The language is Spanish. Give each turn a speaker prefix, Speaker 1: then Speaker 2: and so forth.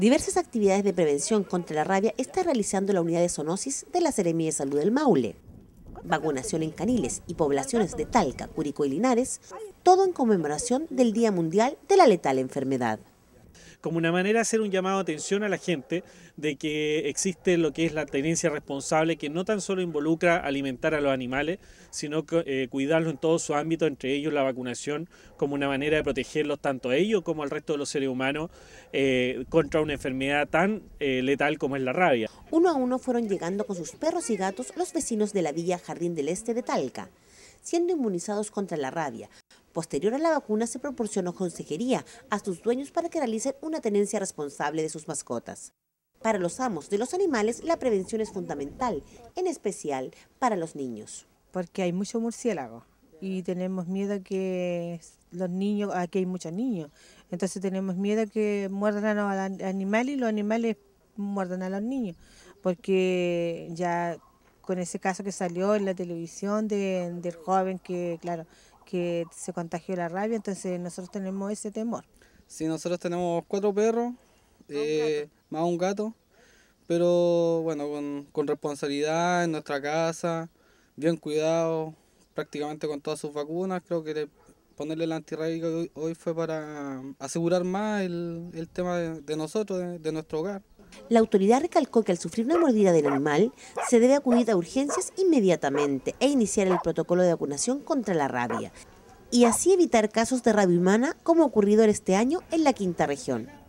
Speaker 1: Diversas actividades de prevención contra la rabia está realizando la unidad de zoonosis de la Seremi de Salud del Maule. Vacunación en caniles y poblaciones de Talca, Curicó y Linares, todo en conmemoración del Día Mundial de la Letal Enfermedad
Speaker 2: como una manera de hacer un llamado de atención a la gente de que existe lo que es la tenencia responsable, que no tan solo involucra alimentar a los animales, sino eh, cuidarlos en todo su ámbito, entre ellos la vacunación, como una manera de protegerlos tanto a ellos como al resto de los seres humanos eh, contra una enfermedad tan eh, letal como es la rabia.
Speaker 1: Uno a uno fueron llegando con sus perros y gatos los vecinos de la villa Jardín del Este de Talca, siendo inmunizados contra la rabia, Posterior a la vacuna se proporcionó consejería a sus dueños para que realicen una tenencia responsable de sus mascotas. Para los amos de los animales la prevención es fundamental, en especial para los niños. Porque hay mucho murciélago y tenemos miedo a que los niños,
Speaker 3: aquí hay muchos niños, entonces tenemos miedo que muerdan a los animales y los animales muerdan a los niños, porque ya con ese caso que salió en la televisión del joven que, claro, que se contagió la rabia, entonces nosotros tenemos ese temor.
Speaker 4: Sí, nosotros tenemos cuatro perros, ah, eh, más un gato, pero bueno, con, responsabilidad en nuestra casa, bien cuidado, prácticamente con todas sus vacunas, creo que ponerle la antirrabia hoy, fue para asegurar más el, tema de, nosotros, de nuestro hogar.
Speaker 1: La autoridad recalcó que al sufrir una mordida del animal se debe acudir a urgencias inmediatamente e iniciar el protocolo de vacunación contra la rabia y así evitar casos de rabia humana como ocurrido este año en la quinta región.